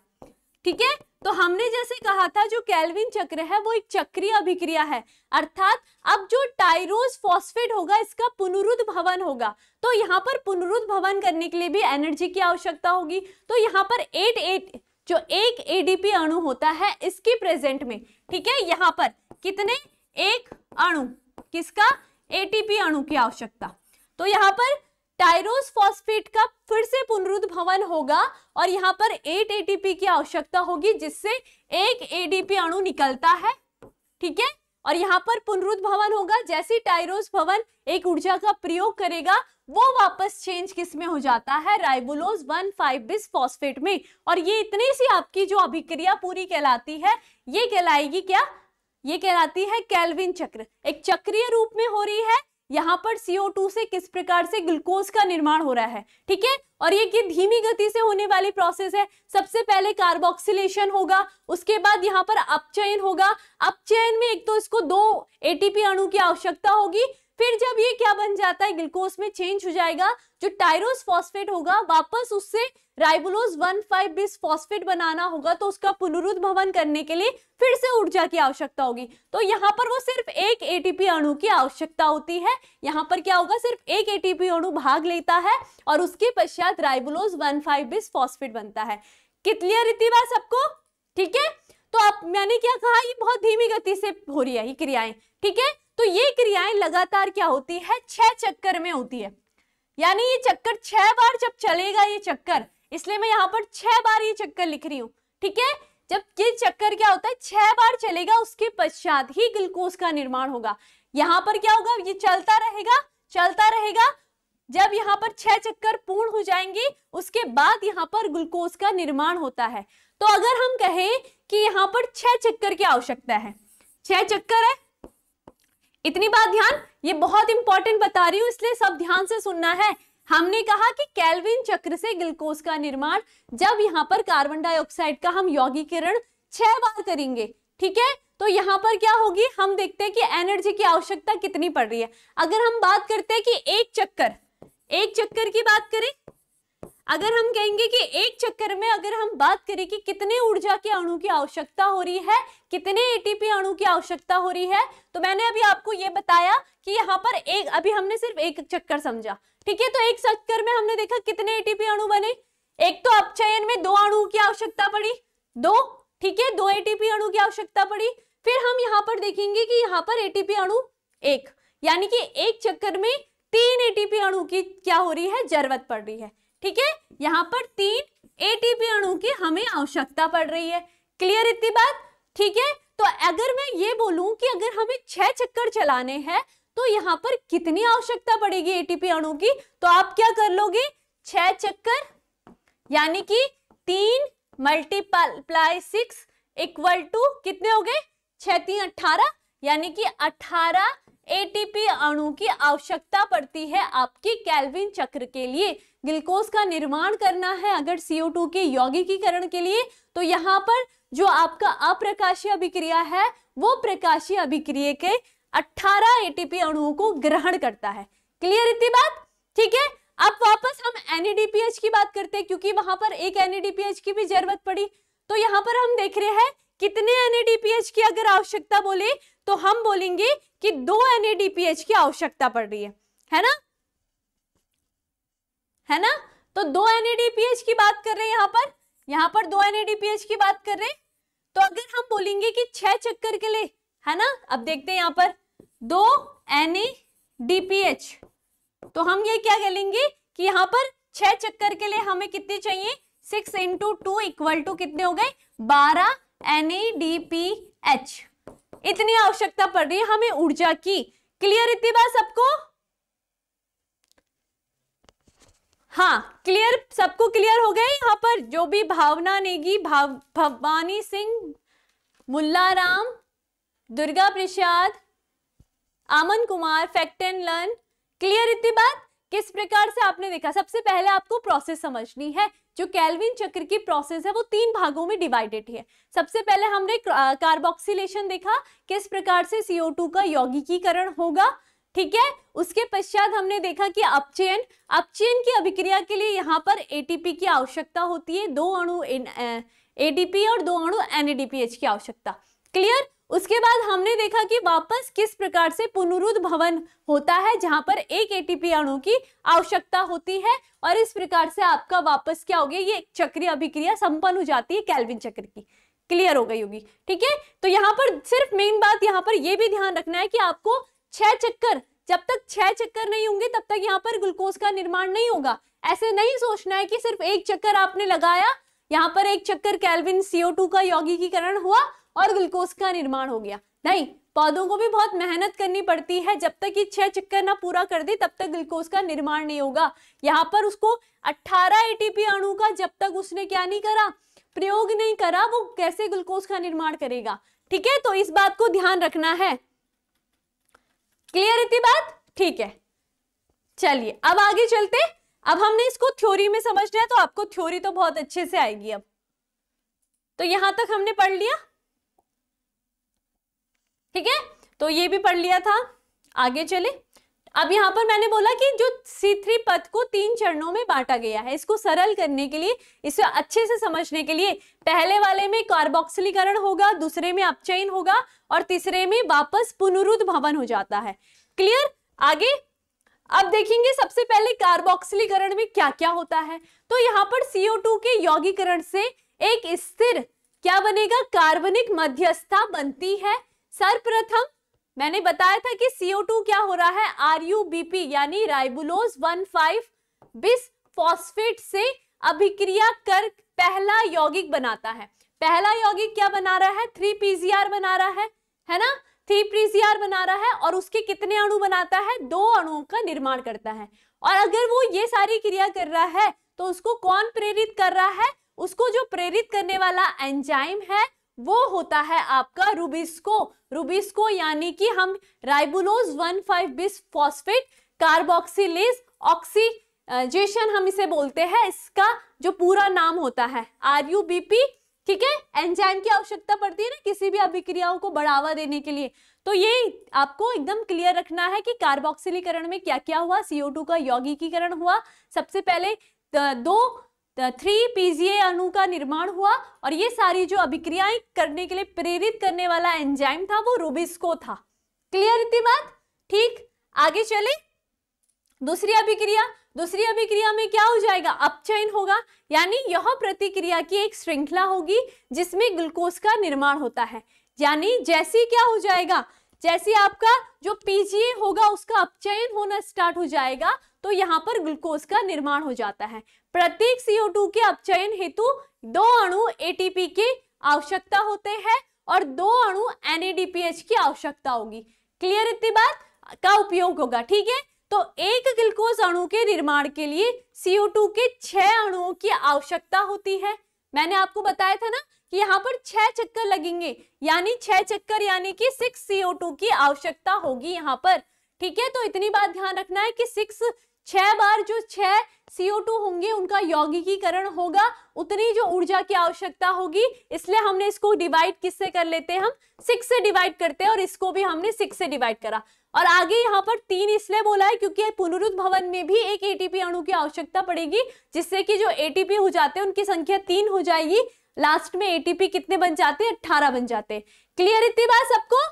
ठीक है तो हमने जैसे कहा था जो कैलविन चक्र है वो एक चक्रीय अभिक्रिया है अर्थात अब जो टाइरोज फॉस्फेट होगा इसका पुनरुद्भवन होगा तो यहाँ पर पुनरुद्भवन करने के लिए भी एनर्जी की आवश्यकता होगी तो यहाँ पर एट एट जो एक एडीपी अणु होता है इसकी प्रेजेंट में ठीक है यहाँ पर कितने एक अणु किसका एटीपी अणु की आवश्यकता तो यहाँ पर टायरोस फॉस्फेट का फिर से पुनरुद्भवन होगा और यहाँ पर एट एटीपी की आवश्यकता होगी जिससे एक एडीपी अणु निकलता है ठीक है और यहाँ पर पुनरुद्भवन होगा जैसे टायरोस भवन एक ऊर्जा का प्रयोग करेगा वो वापस चेंज किस में हो जाता है ribulose one five bis phosphate में और ये इतनी सी आपकी जो अभिक्रिया पूरी कहलाती है ये कहलाएगी क्या ये कहलाती है कैलविन चक्र एक चक्रीय रूप में हो रही है यहाँ पर CO2 से किस प्रकार से ग्लूकोज का निर्माण हो रहा है ठीक है और ये कि धीमी गति से होने वाली प्रोसेस है सबसे पहले कार्बोक्सिलेशन होगा उसके बाद यहाँ पर अपचयन होगा अपचयन में एक तो इसको दो एटीपी अणु की आवश्यकता होगी फिर जब ये क्या बन जाता है ग्लूकोज में चेंज हो जाएगा जो टायरोस फॉस्फेट होगा वापस उससे ribulose one five bis phosphate बनाना होगा तो उसका पुनरुद्भवन करने के लिए फिर से ऊर्जा की आवश्यकता होगी तो यहाँ पर वो सिर्फ एक एटीपी अणु की आवश्यकता होती है यहाँ पर क्या होगा सिर्फ एक एटीपी अणु भाग लेता है और उसके पश्चात ribulose one five bis phosphate बनता है कितनी रीति बात सबको ठीक है तो आप मैंने क्या कहा ये बहुत धीमी गति से हो रही है ये क्रियाएं ठीक है तो ये क्रियाएं लगातार क्या होती है छह चक्कर में होती है यानी ये चक्कर छह बार जब चलेगा ये चक्कर इसलिए मैं यहाँ पर छह बार ये चक्कर लिख रही हूँ ठीक है जब ये चक्कर क्या होता है छह बार चलेगा उसके पश्चात ही ग्लूकोज का निर्माण होगा यहाँ पर क्या होगा ये चलता रहेगा चलता रहेगा जब यहाँ पर छह चक्कर पूर्ण हो जाएंगे उसके बाद यहाँ पर ग्लूकोज का निर्माण होता है तो अगर हम कहें कि यहाँ पर छह चक्कर की आवश्यकता है छह चक्कर है इतनी बात ध्यान ये बहुत इंपॉर्टेंट बता रही हूँ इसलिए सब ध्यान से सुनना है हमने कहा कि कैल्विन चक्र से ग्लूकोज का निर्माण जब यहाँ पर कार्बन डाइऑक्साइड का हम यौगीकरण छह बार करेंगे ठीक है तो यहाँ पर क्या होगी हम देखते हैं कि एनर्जी की आवश्यकता कितनी पड़ रही है अगर हम बात करते हैं कि एक चक्कर एक चक्कर की बात करें अगर हम कहेंगे कि एक चक्कर में अगर हम बात करें कि कितने ऊर्जा के अणु की आवश्यकता हो रही है कितने एटीपी अणु की आवश्यकता हो रही है तो मैंने अभी आपको ये बताया कि यहाँ पर एक अभी हमने सिर्फ एक चक्कर समझा ठीक है तो एक चक्कर में हमने देखा कितने एटीपी अणु बने एक तो अपचयन में दो अणु की आवश्यकता पड़ी दो ठीक है दो एटीपी अणु की आवश्यकता पड़ी फिर हम यहाँ पर देखेंगे कि यहाँ पर एटीपी अणु एक यानी कि एक चक्कर में तीन एटीपी अणु की क्या हो रही है जरूरत पड़ रही है ठीक है यहाँ पर तीन एटीपी अणु की हमें आवश्यकता पड़ रही है क्लियर इतनी बात ठीक है तो अगर मैं ये बोलूं कि अगर हमें छह चक्कर चलाने हैं तो यहाँ पर कितनी आवश्यकता पड़ेगी एटीपी अणु की तो आप क्या कर लोगे छह चक्कर यानी कि तीन मल्टीप्लाई सिक्स इक्वल टू कितने हो गए छह तीन अठारह यानी कि अठारह एटीपी अणु की आवश्यकता पड़ती है आपकी कैल्विन चक्र के लिए ग्लूकोज का निर्माण करना है अगर CO2 के यौगिकीकरण के लिए तो यहाँ पर जो आपका अप्रकाशीय अभिक्रिया है वो प्रकाशीय अभिक्रिया के 18 एटीपी अणुओं को ग्रहण करता है क्लियर इतनी बात ठीक है अब वापस हम एनएडीपीएच की बात करते हैं क्योंकि वहां पर एक एनएडीपीएच की भी जरूरत पड़ी तो यहाँ पर हम देख रहे हैं कितने एनएडीपीएच की अगर आवश्यकता बोले तो हम बोलेंगे कि दो एनएडीपीएच की आवश्यकता पड़ रही है है ना है ना तो दो एन की बात कर रहे हैं यहाँ पर यहाँ पर दो एन की बात कर रहे हैं तो अगर हम बोलेंगे कि छह चक्कर के लिए है ना अब देखते हैं यहाँ पर दो एन तो हम ये क्या कह लेंगे कि यहाँ पर छह चक्कर के लिए हमें कितने चाहिए six into two equal to कितने हो गए बारह एन इतनी आवश्यकता पड़ रही है हमें ऊर्जा की क्लियर इतनी बात सबको हाँ क्लियर सबको क्लियर हो गया यहाँ पर जो भी भावना नेगी भाव Bhavani Singh Ram Durga Prasad Aman Kumar fact and learn clear इतनी बात किस प्रकार से आपने देखा सबसे पहले आपको प्रोसेस समझनी है जो कैलविन चक्र की प्रोसेस है वो तीन भागों में डिवाइडेड है सबसे पहले हमने कार्बोक्सिलेशन देखा किस प्रकार से टू का यौगिकीकरण होगा ठीक है उसके पश्चात हमने देखा कि अपचयन अपचयन की अभिक्रिया के लिए यहाँ पर एटीपी की आवश्यकता होती है दो अणु एटीपी और दो अणु एनएडीपीएच की आवश्यकता क्लियर उसके बाद हमने देखा कि वापस किस प्रकार से पुनरुद्ध भवन होता है जहां पर एक एटीपी अणु की आवश्यकता होती है और इस प्रकार से आपका वापस क्या हो गया ये चक्रीय अभिक्रिया संपन्न हो जाती है कैल्विन चक्र की क्लियर हो गई होगी ठीक है तो यहाँ पर सिर्फ मेन बात यहाँ पर यह भी ध्यान रखना है कि आपको छह चक्कर जब तक छह चक्कर नहीं होंगे तब तक यहाँ पर ग्लूकोज का निर्माण नहीं होगा ऐसे नहीं सोचना है कि सिर्फ एक चक्कर आपने लगाया यहाँ पर एक चक्कर कैलविन CO2 का यौगिकीकरण हुआ और ग्लूकोज का निर्माण हो गया नहीं पौधों को भी बहुत मेहनत करनी पड़ती है जब तक ये छह चक्कर ना पूरा कर दे तब तक ग्लूकोज का निर्माण नहीं होगा यहाँ पर उसको 18 एटीपी अणु का जब तक उसने क्या नहीं करा प्रयोग नहीं करा वो कैसे ग्लूकोज का निर्माण करेगा ठीक है तो इस बात को ध्यान रखना है क्लियर इतनी बात ठीक है चलिए अब आगे चलते अब हमने इसको थ्योरी में समझ लिया तो आपको थ्योरी तो बहुत अच्छे से आएगी अब तो यहां तक हमने पढ़ लिया ठीक है तो ये भी पढ़ लिया था आगे चले अब यहाँ पर मैंने बोला कि जो सी पथ को तीन चरणों में बांटा गया है इसको सरल करने के लिए इसे अच्छे से समझने के लिए पहले वाले में कार्बोक्सिलीकरण होगा दूसरे में अपचयन होगा और तीसरे में वापस भवन हो जाता है क्लियर आगे अब देखेंगे सबसे पहले कार्बोक्सिलीकरण में क्या क्या होता है तो यहाँ पर CO2 के यौगीकरण से एक स्थिर क्या बनेगा कार्बनिक मध्यस्था बनती है सर्वप्रथम मैंने बताया था कि CO2 क्या हो रहा है आरयूबीपी यानी राइबुलोज 15 बिस फॉस्फेट से अभिक्रिया कर पहला यौगिक बनाता है पहला यौगिक क्या बना रहा है थ्री पीजीआर बना रहा है है ना थ्री पीजीआर बना रहा है और उसके कितने अणु बनाता है दो अणुओं का निर्माण करता है और अगर वो ये सारी क्रिया कर रहा है तो उसको कौन प्रेरित कर रहा है उसको जो प्रेरित करने वाला एंजाइम है वो होता है आपका रूबिस्को रूबिस्को यानी कि हम ribulose one five bis phosphate carboxylase oxygenation हम इसे बोलते हैं इसका जो पूरा नाम होता है आर यू बी पी ठीक है एंजाइम की आवश्यकता पड़ती है ना किसी भी अभिक्रियाओं को बढ़ावा देने के लिए तो ये आपको एकदम क्लियर रखना है कि कार्बोक्सिलीकरण में क्या क्या हुआ सीओ टू का यौगिकीकरण हुआ सबसे पहले दो थ्री पीजीए अणु का निर्माण हुआ और ये सारी जो अभिक्रियाएं करने के लिए प्रेरित करने वाला एंजाइम था वो रूबिस्को था क्लियर इतनी बात ठीक आगे चले दूसरी अभिक्रिया दूसरी अभिक्रिया में क्या हो जाएगा अपचयन होगा यानी यह प्रतिक्रिया की एक श्रृंखला होगी जिसमें ग्लूकोज का निर्माण होता है यानी जैसी क्या हो जाएगा जैसे आपका जो पीजीए होगा उसका अपचयन होना स्टार्ट हो जाएगा तो यहाँ पर ग्लूकोज का निर्माण हो जाता है प्रत्येक CO2 के अपचयन हेतु दो अणु एटीपी की आवश्यकता होते हैं और दो अणु NADPH की आवश्यकता होगी क्लियर इतनी बात का उपयोग होगा ठीक है तो एक ग्लूकोज अणु के निर्माण के लिए CO2 के छह अणुओं की आवश्यकता होती है मैंने आपको बताया था ना कि यहाँ पर छह चक्कर लगेंगे यानी छह चक्कर यानी कि सिक्स CO2 की आवश्यकता होगी यहाँ पर ठीक है तो इतनी बात ध्यान रखना है कि सिक्स छह बार जो छह CO2 होंगे उनका यौगिकीकरण होगा उतनी जो ऊर्जा की आवश्यकता होगी इसलिए हमने इसको डिवाइड किससे कर लेते हैं हम सिक्स से डिवाइड करते हैं और इसको भी हमने सिक्स से डिवाइड करा और आगे यहाँ पर तीन इसलिए बोला है क्योंकि पुनरुद्ध भवन में भी एक एटीपी अणु की आवश्यकता पड़ेगी जिससे कि जो एटीपी हो जाते हैं उनकी संख्या तीन हो जाएगी लास्ट में एटीपी कितने बन जाते हैं अट्ठारह बन जाते हैं क्लियर इतनी बात सबको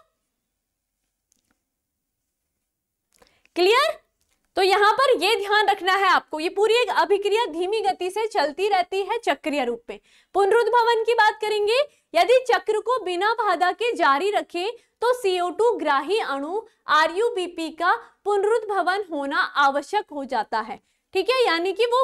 क्लियर तो यहाँ पर ये ध्यान रखना है आपको ये पूरी एक अभिक्रिया धीमी गति से चलती रहती है चक्रीय रूप में पुनरुद्भवन की बात करेंगे यदि चक्र को बिना बाधा के जारी रखें तो CO2 ग्राही अणु RUBP का पुनरुद्भवन होना आवश्यक हो जाता है ठीक है यानी कि वो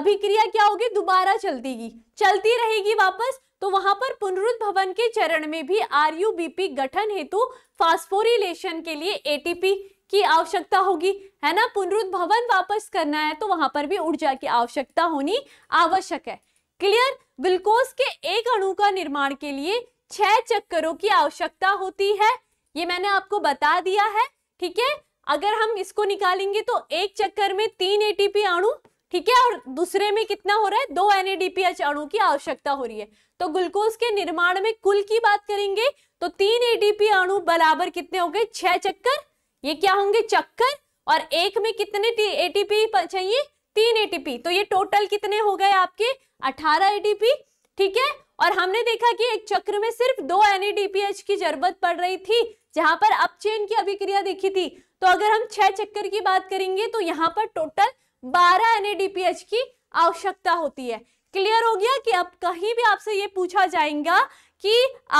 अभिक्रिया क्या होगी दोबारा चलतीगी चलती रहेगी वापस तो वहां पर पुनरुद्भवन के चरण में भी आरयूबीपी गठन हेतु फास्फोरिलेशन के लिए एटीपी की आवश्यकता होगी है ना पुनरुद्भवन वापस करना है तो वहां पर भी ऊर्जा की आवश्यकता होनी आवश्यक है क्लियर ग्लूकोज के एक अणु का निर्माण के लिए छह चक्करों की आवश्यकता होती है ये मैंने आपको बता दिया है ठीक है अगर हम इसको निकालेंगे तो एक चक्कर में तीन एटीपी अणु ठीक है और दूसरे में कितना हो रहा है दो एनएडीपीएच अणु की आवश्यकता हो रही है तो ग्लूकोज के निर्माण में कुल की बात करेंगे तो तीन एडीपी अणु बराबर कितने हो गए छह चक्कर ये क्या होंगे चक्कर और एक में कितने एटीपी चाहिए तीन एटीपी तो ये टोटल कितने हो गए आपके अठारह एटीपी ठीक है और हमने देखा कि एक चक्र में सिर्फ दो एनएडीपीएच की जरूरत पड़ रही थी जहां पर अपचेन की अभिक्रिया देखी थी तो अगर हम छह चक्कर की बात करेंगे तो यहाँ पर टोटल बारह एनएडीपीएच की आवश्यकता होती है क्लियर हो गया कि अब कहीं भी आपसे ये पूछा जाएगा कि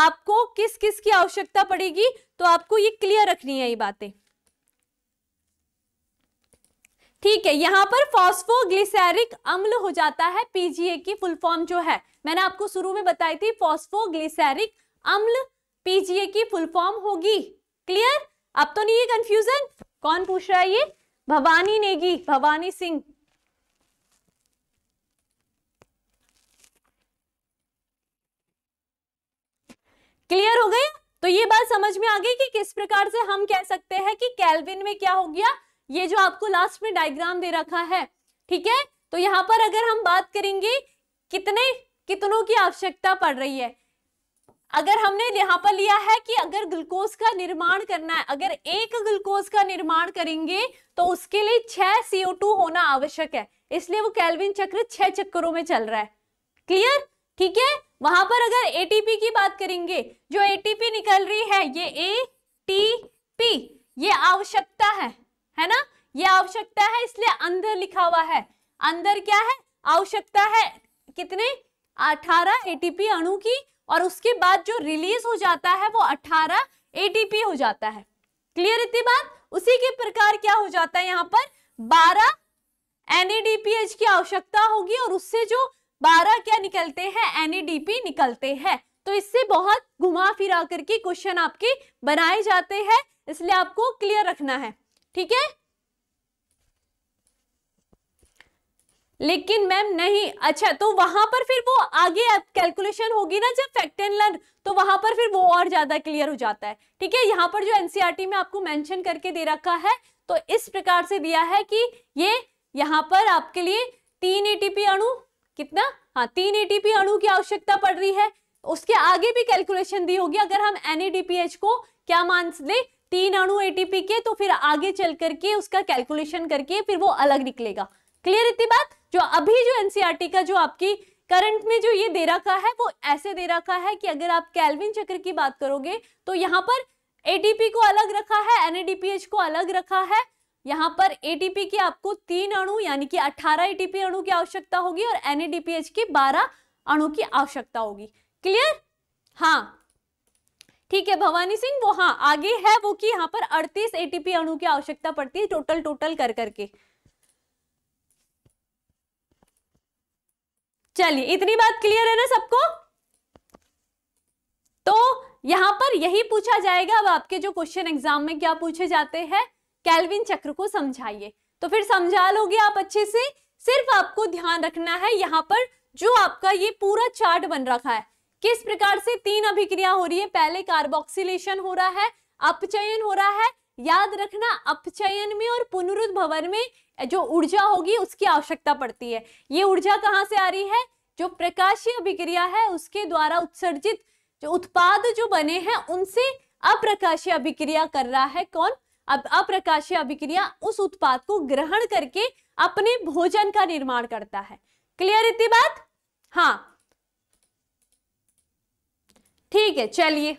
आपको किस किस की आवश्यकता पड़ेगी तो आपको ये क्लियर रखनी है ये बातें ठीक है यहाँ पर फॉस्फोग्लिसरिक अम्ल हो जाता है पीजीए की फुल फॉर्म जो है मैंने आपको शुरू में बताई थी फॉस्फोग्लिसरिक अम्ल पीजीए की फुल फॉर्म होगी क्लियर अब तो नहीं है कंफ्यूजन कौन पूछ रहा है ये भवानी नेगी भवानी सिंह क्लियर हो गई तो ये बात समझ में आ गई कि किस प्रकार से हम कह सकते हैं कि कैलविन में क्या हो गया ये जो आपको लास्ट में डायग्राम दे रखा है ठीक है तो यहाँ पर अगर हम बात करेंगे कितने कितनों की आवश्यकता पड़ रही है अगर हमने यहाँ पर लिया है कि अगर ग्लूकोज का निर्माण करना है अगर एक ग्लूकोज का निर्माण करेंगे तो उसके लिए छह सीओ टू होना आवश्यक है इसलिए वो कैलविन चक्र छह चक्करों में चल रहा है क्लियर ठीक है वहां पर अगर एटीपी की बात करेंगे जो एटीपी निकल रही है ये ए टी पी ये आवश्यकता है है ना ये आवश्यकता है इसलिए अंदर लिखा हुआ है अंदर क्या है आवश्यकता है कितने 18 एटीपी अणु की और उसके बाद जो रिलीज हो जाता है वो 18 एटीपी हो जाता है क्लियर इतनी बात उसी के प्रकार क्या हो जाता है यहाँ पर 12 एनएडीपीएच की आवश्यकता होगी और उससे जो 12 क्या निकलते हैं एनएडीपी निकलते हैं तो इससे बहुत घुमा फिरा करके क्वेश्चन आपके बनाए जाते हैं इसलिए आपको क्लियर रखना है ठीक है लेकिन मैम नहीं अच्छा तो वहां पर फिर वो आगे कैलकुलेशन होगी ना जब फैक्ट एंड लर्न तो वहां पर फिर वो और ज्यादा क्लियर हो जाता है ठीक है यहाँ पर जो एनसीईआरटी e में आपको मेंशन करके दे रखा है तो इस प्रकार से दिया है कि ये यहाँ पर आपके लिए तीन एटीपी अणु कितना हाँ तीन एटीपी अणु की आवश्यकता पड़ रही है उसके आगे भी कैलकुलेशन दी होगी अगर हम एनएडीपीएच को क्या मान ले तीन अणु एटीपी के तो फिर आगे चल करके उसका कैलकुलेशन करके फिर वो अलग निकलेगा क्लियर इतनी बात जो अभी जो एनसीआरटी e का जो आपकी करंट में जो ये दे रखा है वो ऐसे दे रखा है कि अगर आप कैलविन चक्र की बात करोगे तो यहाँ पर एटीपी को अलग रखा है एनएडीपीएच को अलग रखा है यहाँ पर एटीपी की आपको तीन अणु यानी कि 18 एटीपी अणु की आवश्यकता होगी और एनएडीपीएच की 12 अणु की आवश्यकता होगी क्लियर हाँ ठीक है भवानी सिंह वो हाँ आगे है वो कि यहाँ पर 38 एटीपी अणु की आवश्यकता पड़ती है टोटल टोटल कर करके चलिए इतनी बात क्लियर है ना सबको तो यहां पर यही पूछा जाएगा अब आपके जो क्वेश्चन एग्जाम में क्या पूछे जाते हैं कैलविन चक्र को समझाइए तो फिर समझा लोगे आप अच्छे से सिर्फ आपको ध्यान रखना है यहाँ पर जो आपका ये पूरा चार्ट बन रखा है किस प्रकार से तीन अभिक्रिया हो रही है पहले कार्बोक्सिलेशन हो रहा है अपचयन हो रहा है याद रखना अपचयन में और पुनरुद्भवन में जो ऊर्जा होगी उसकी आवश्यकता पड़ती है ये ऊर्जा कहाँ से आ रही है जो प्रकाशीय अभिक्रिया है उसके द्वारा उत्सर्जित जो उत्पाद जो बने हैं उनसे अप्रकाशीय अभिक्रिया कर रहा है कौन अब अप्रकाशीय अभिक्रिया उस उत्पाद को ग्रहण करके अपने भोजन का निर्माण करता है क्लियर इतनी बात हाँ ठीक है चलिए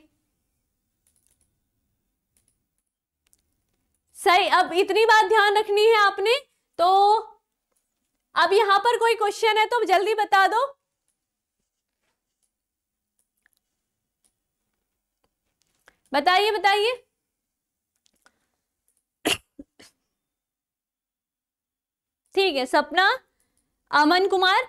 सही अब इतनी बात ध्यान रखनी है आपने तो अब यहां पर कोई क्वेश्चन है तो जल्दी बता दो बताइए बताइए ठीक है सपना अमन कुमार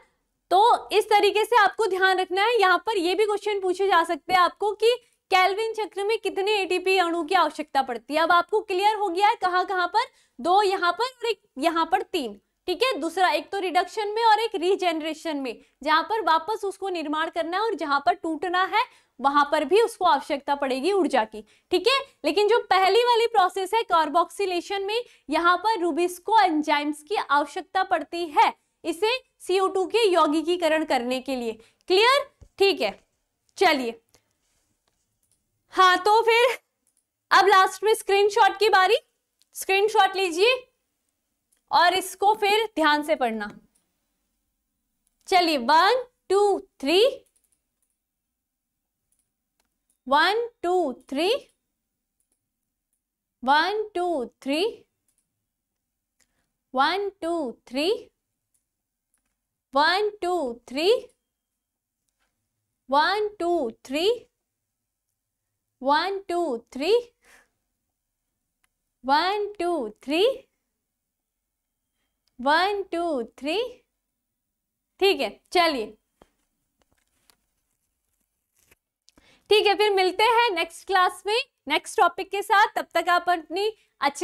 तो इस तरीके से आपको ध्यान रखना है यहाँ पर ये भी क्वेश्चन पूछे जा सकते हैं आपको कि कैलविन चक्र में कितने एटीपी अणु की आवश्यकता पड़ती है अब आपको क्लियर हो गया है कहाँ कहाँ पर दो यहाँ पर और यहाँ पर तीन ठीक है दूसरा एक तो रिडक्शन में और एक रीजेनरेशन में जहां पर वापस उसको निर्माण करना है और जहां पर टूटना है वहां पर भी उसको आवश्यकता पड़ेगी ऊर्जा की ठीक है लेकिन जो पहली वाली प्रोसेस है कार्बोक्सिलेशन में यहाँ पर रूबिस्को एंजाइम्स की आवश्यकता पड़ती है इसे CO2 के यौगिकीकरण करने के लिए क्लियर ठीक है चलिए हाँ तो फिर अब लास्ट में स्क्रीनशॉट की बारी स्क्रीनशॉट लीजिए और इसको फिर ध्यान से पढ़ना चलिए one two three one two three one two three one two three one two three one two three one two three one two three one two three ठीक है चलिए ठीक है फिर मिलते हैं नेक्स्ट क्लास में नेक्स्ट टॉपिक के साथ तब तक आप अपनी अच्छी